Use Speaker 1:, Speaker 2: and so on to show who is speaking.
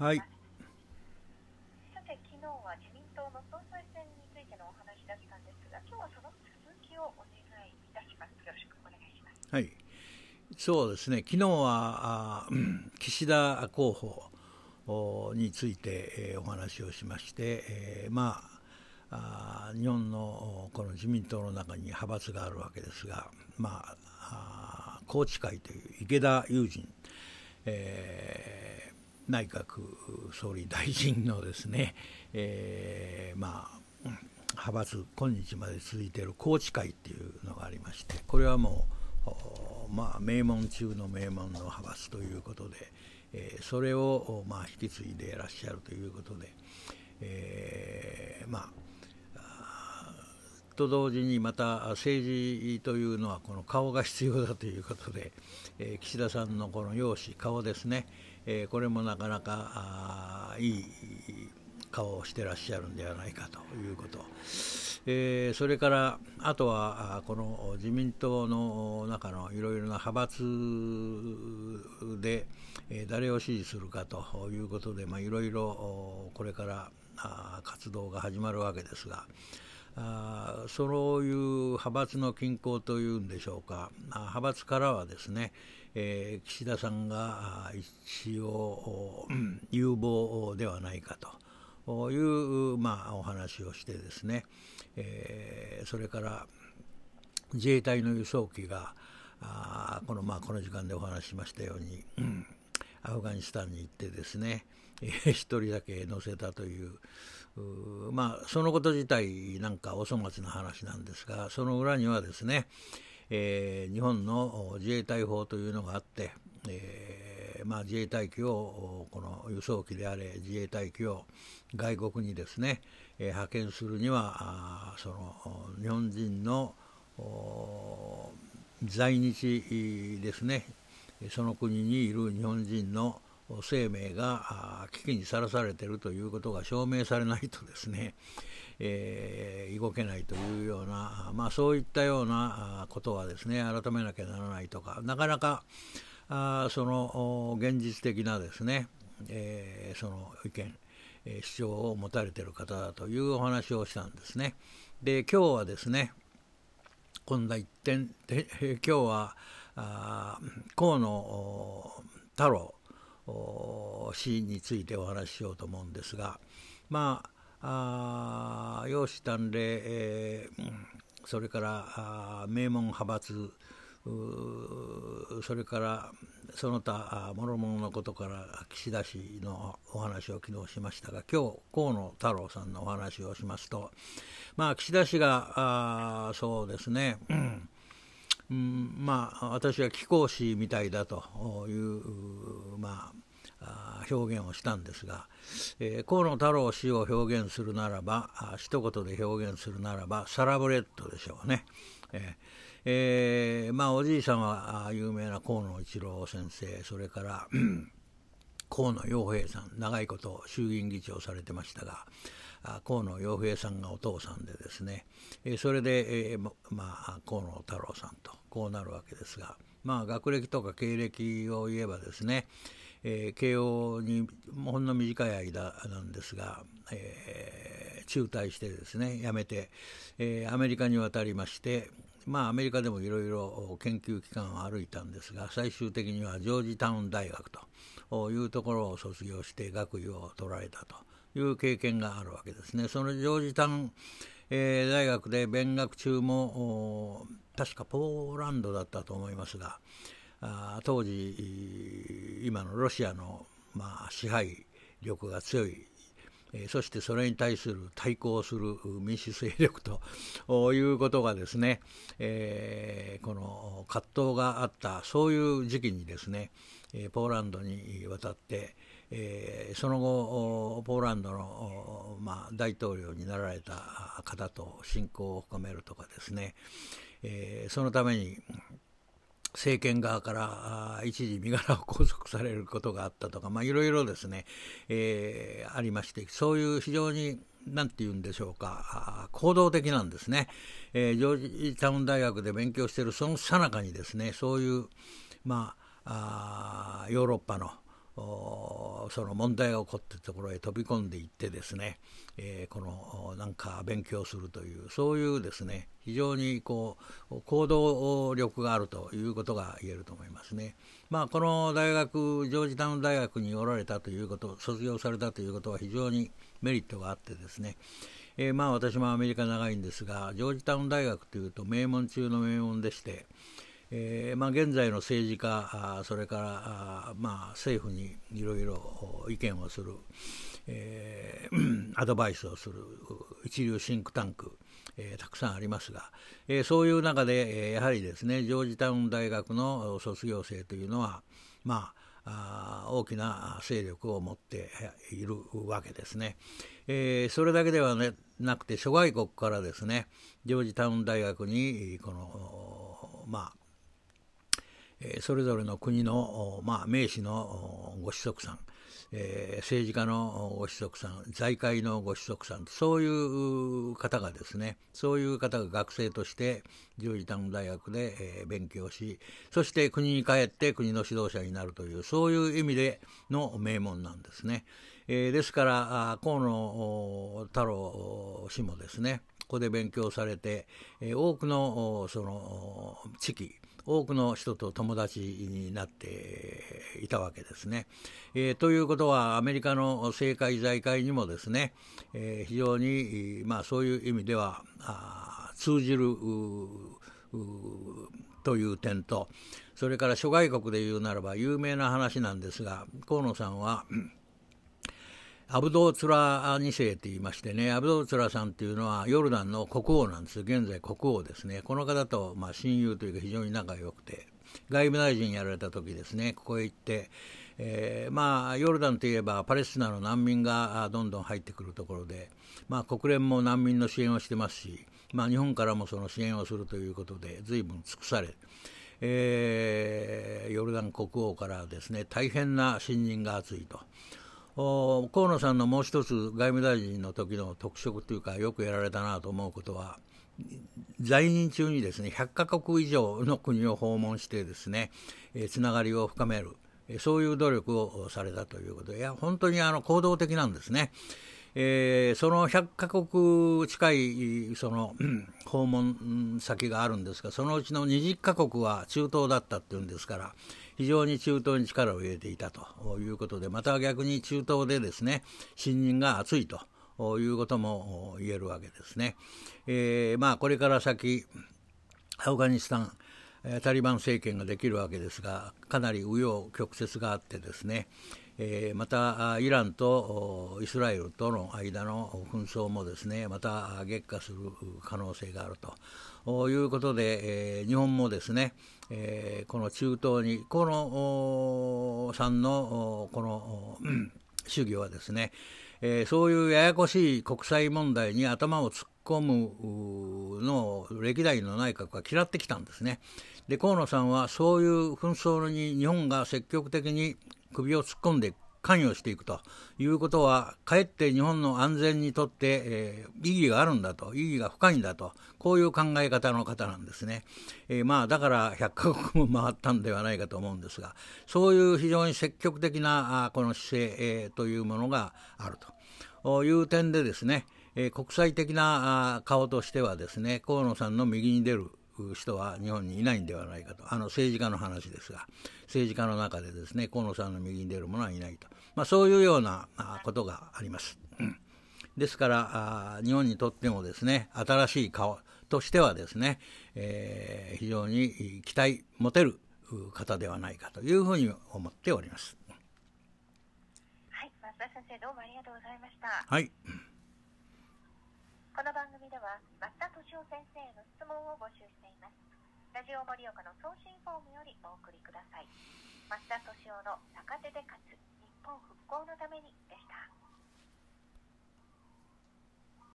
Speaker 1: はい。さて、昨日は自民党の総裁選についてのお話だったんですが、今日はその続きをお願いいたします。よろしくお願いします。はい。そうですね。昨日はあ岸田候補について、えお話をしまして、えー、まあ。あ日本のこの自民党の中に派閥があるわけですが、まあ、あ宏池会という池田友人、えー内閣総理大臣のですね、えー、まあ派閥今日まで続いている宏池会っていうのがありましてこれはもうまあ名門中の名門の派閥ということで、えー、それをまあ引き継いでいらっしゃるということで、えー、まあと同時にまた政治というのはこの顔が必要だということで、え岸田さんのこの容姿顔ですね、えこれもなかなかいい顔をしてらっしゃるんではないかということ、えそれからあとはこの自民党の中のいろいろな派閥で、え誰を支持するかということでいろいろこれから活動が始まるわけですが。あそういう派閥の均衡というんでしょうか派閥からはですね、えー、岸田さんが一応、うん、有望ではないかという、まあ、お話をしてですね、えー、それから自衛隊の輸送機があこの,、まあ、この時間でお話ししましたように、うん、アフガニスタンに行ってですね、一人だけ乗せたというまあそのこと自体なんかお粗末な話なんですがその裏にはですね、えー、日本の自衛隊法というのがあって、えー、まあ、自衛隊機をこの輸送機であれ自衛隊機を外国にですね、えー、派遣するにはその日本人の在日ですねその国にいる日本人の生命が危機にさらされているということが証明されないとですね、えー、動けないというような、まあ、そういったようなことはですね改めなきゃならないとかなかなかあその現実的なですね、えー、その意見、え主張を持たれている方だというお話をしたんですね。で今日はですね今度は一点で今日は河野太郎シーンについてお話ししようと思うんですがまあ容姿端麗、えー、それから名門派閥それからその他諸々のことから岸田氏のお話を昨日しましたが今日河野太郎さんのお話をしますとまあ岸田氏がそうですね、うんうん、まあ私は貴公子みたいだという、まあ、表現をしたんですが、えー、河野太郎氏を表現するならば一言で表現するならばサラブレッドでしょうね。えーえー、まあおじいさんは有名な河野一郎先生それから河野洋平さん長いこと衆議院議長されてましたが、河野洋平さんがお父さんでですね、えそれで、えまあ、河野太郎さんとこうなるわけですが、まあ、学歴とか経歴を言えばですね、え慶応にほんの短い間なんですが、えー、中退してですね辞めて、えー、アメリカに渡りましてまあアメリカでもいろいろ研究機関を歩いたんですが最終的にはジョージタウン大学というところを卒業して学位を取られたと。いう経験があるわけですね。そのジョージタン、えー、大学で勉学中も確かポーランドだったと思いますがあ当時今のロシアの、まあ、支配力が強いそしてそれに対する対抗する民主勢力と いうことがですね、えー、この葛藤があったそういう時期にですね、ポーランドに渡って、えその後ポーランドの、まあ、大統領になられた方と親交を深めるとかですね、えそのために政権側から一時身柄を拘束されることがあったとか、まあ、いろいろですね、えありましてそういう非常に何て言うんでしょうか行動的なんですね、えジョージタウン大学で勉強しているそのさなかにですねそういうまああヨーロッパのその問題が起こっているところへ飛び込んでいってですね、えー、このなんか勉強するというそういうですね非常にこう行動力があるということが言えると思いますね。まあ、この大学ジョージタウン大学におられたということ卒業されたということは非常にメリットがあってですね、えー、まあ私もアメリカ長いんですがジョージタウン大学というと名門中の名門でして。えーまあ、現在の政治家それからまあ、政府にいろいろ意見をする、えー、アドバイスをする一流シンクタンク、えー、たくさんありますが、えー、そういう中で、えー、やはりですねジョージタウン大学の卒業生というのはまああ大きな勢力を持っているわけですね。えー、それだけでは、ね、なくて諸外国からですねジョージタウン大学にこのまあえそれぞれの国の、まあ、名士のご子息さん、えー、政治家のご子息さん、財界のご子息さん、そういう方がですね、そういう方が学生として十字ン大学で、え勉強し、そして国に帰って国の指導者になるという、そういう意味での名門なんですね。えー、ですから、河野太郎氏もですね、ここで勉強されて、え多くのその地域、多くの人と友達になっていたわけですね。えー、ということはアメリカの政界財界にもですね、えー、非常に、まあ、そういう意味では通じるという点とそれから諸外国で言うならば有名な話なんですが河野さんはアブドーツラ2世って言いましてね、アブドーツラさんっていうのはヨルダンの国王なんです。現在国王ですね。この方と、まあ、親友というか非常に仲良くて、外務大臣やられた時ですね、ここへ行って、えー、まあヨルダンといえばパレスチナの難民がどんどん入ってくるところで、まあ、国連も難民の支援をしてますし、まあ、日本からもその支援をするということで随分尽くされ、えー、ヨルダン国王からですね大変な信任が厚いと。河野さんのもう一つ外務大臣の時の特色というかよくやられたなと思うことは在任中にですね100カ国以上の国を訪問してですね、えつながりを深める、えそういう努力をされたということいや本当にあの行動的なんですね。えー、その100カ国近いその、訪問先があるんですがそのうちの20カ国は中東だったっていうんですから非常に中東に力を入れていたということでまた逆に中東でですね信任が厚いということも言えるわけですね。えー、まあ、これから先アフガニスタンタリバン政権ができるわけですがかなり紆余曲折があってですね、えまたイランとイスラエルとの間の紛争もですねまた激化する可能性があるということで、え日本もですね、えこの中東に河野さんのこの、主義はですね、えそういうややこしい国際問題に頭を突っ込むのを歴代の内閣は嫌ってきたんですね。で河野さんはそういう紛争に日本が積極的に首を突っ込んで関与していくということは、かえって日本の安全にとって、えー、意義があるんだと、意義が深いんだと、こういう考え方の方なんですね。えー、まあ、だから100カ国も回ったんではないかと思うんですが、そういう非常に積極的なあこの姿勢、えー、というものがあるという点でですね、え国際的な顔としてはですね、河野さんの右に出る人は日本にいないんではないかとあの政治家の話ですが政治家の中でですね河野さんの右に出る者はいないと、まあ、そういうようなことがあります。ですから日本にとってもですね新しい顔としてはですね、えー、非常に期待持てる方ではないかというふうに思っております。はい、松田先生どうもありがとうございました。はい。は増田敏夫先生への質問を募集していますラジオ盛岡の送信フォームよりお送りください増田敏夫の逆手で勝つ日本復興のためにでした